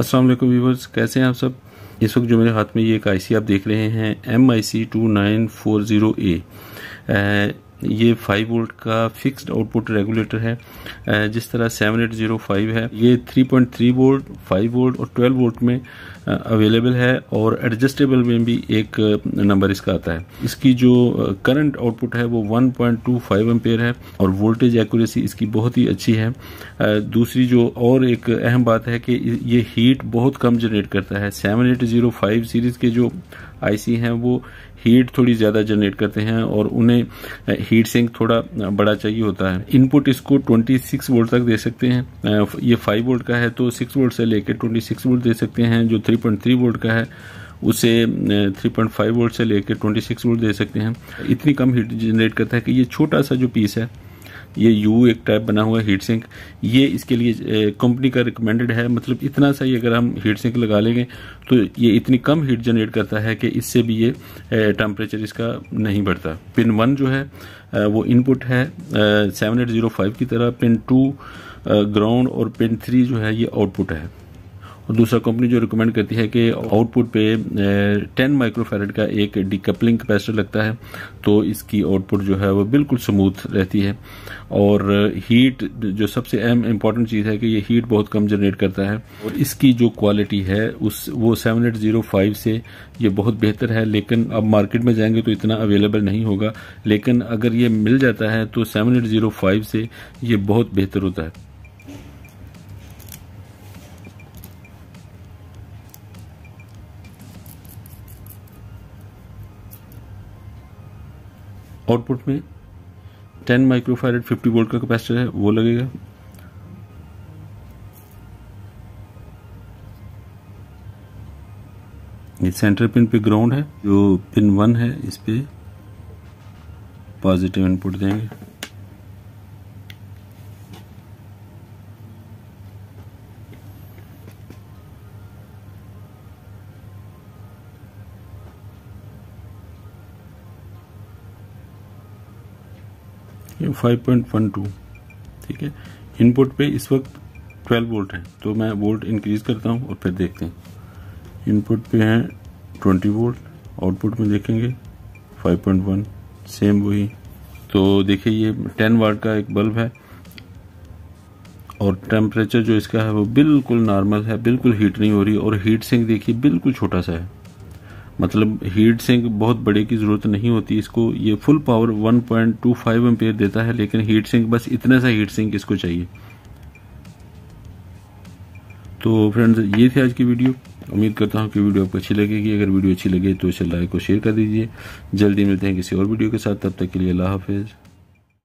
अस्सलाम वालेकुम व्यूवर्स कैसे हैं आप सब इस वक्त जो मेरे हाथ में ये एक आईसी आप देख रहे हैं M I C two nine four zero A ये 5 वोल्ट का फिक्स्ड आउटपुट रेगुलेटर है जिस तरह 7805 है ये 3.3 वोल्ट 5 वोल्ट और 12 वोल्ट में अवेलेबल है और एडजस्टेबल में भी एक नंबर इसका आता है इसकी जो करंट आउटपुट है वो 1.25 पॉइंट है और वोल्टेज एक्यूरेसी इसकी बहुत ही अच्छी है दूसरी जो और एक अहम बात है कि ये हीट बहुत कम जनरेट करता है 7805 सीरीज़ के जो आईसी हैं वो हीट थोड़ी ज़्यादा जनरेट करते हैं और उन्हें हीट सिंक थोड़ा बड़ा चाहिए होता है इनपुट इसको 26 वोल्ट तक दे सकते हैं ये 5 वोल्ट का है तो 6 वोल्ट से लेकर 26 वोल्ट दे सकते हैं जो 3.3 वोल्ट का है उसे 3.5 वोल्ट से लेकर 26 वोल्ट दे सकते हैं इतनी कम हीट जनरेट करता है कि ये छोटा सा जो पीस है ये यू एक टाइप बना हुआ है हीट सिंक ये इसके लिए कंपनी का रिकमेंडेड है मतलब इतना सा ही अगर हम हीट सिंक लगा लेंगे तो ये इतनी कम हीट जनरेट करता है कि इससे भी ये टेम्परेचर इसका नहीं बढ़ता पिन वन जो है वो इनपुट है सेवन एट ज़ीरो फाइव की तरह पिन टू ग्राउंड और पिन थ्री जो है ये आउटपुट है और दूसरा कंपनी जो रिकमेंड करती है कि आउटपुट पे टेन माइक्रोफेरेट का एक डिकपलिंग कैपेसिटर लगता है तो इसकी आउटपुट जो है वो बिल्कुल स्मूथ रहती है और हीट जो सबसे अहम इम्पॉर्टेंट चीज़ है कि ये हीट बहुत कम जनरेट करता है और इसकी जो क्वालिटी है उस वो सेवन एट जीरो फाइव से ये बहुत बेहतर है लेकिन अब मार्केट में जाएंगे तो इतना अवेलेबल नहीं होगा लेकिन अगर ये मिल जाता है तो सेवन एट जीरो फाइव से ये बहुत बेहतर होता है आउटपुट में 10 माइक्रोफाइड 50 वोल्ट का कैपेसिटर है वो लगेगा ये सेंटर पिन पे ग्राउंड है जो पिन वन है इस पे पॉजिटिव इनपुट देंगे ये 5.12 ठीक है इनपुट पे इस वक्त 12 वोल्ट है तो मैं वोल्ट इंक्रीज करता हूँ और फिर देखते हैं इनपुट पे है 20 वोल्ट आउटपुट में देखेंगे 5.1 सेम वही तो देखिए ये 10 वाट का एक बल्ब है और टेम्परेचर जो इसका है वो बिल्कुल नॉर्मल है बिल्कुल हीट नहीं हो रही और हीट सिंक देखिए बिल्कुल छोटा सा है मतलब हीट सिंक बहुत बड़े की ज़रूरत नहीं होती इसको ये फुल पावर 1.25 पॉइंट देता है लेकिन हीट सिंक बस इतना सा हीट सिंक इसको चाहिए तो फ्रेंड्स ये थी आज की वीडियो उम्मीद करता हूँ कि वीडियो आपको अच्छी लगेगी अगर वीडियो अच्छी लगे तो इसे लाइक और शेयर कर दीजिए जल्दी मिलते हैं किसी और वीडियो के साथ तब तक के लिए अल्लाह हाफिज़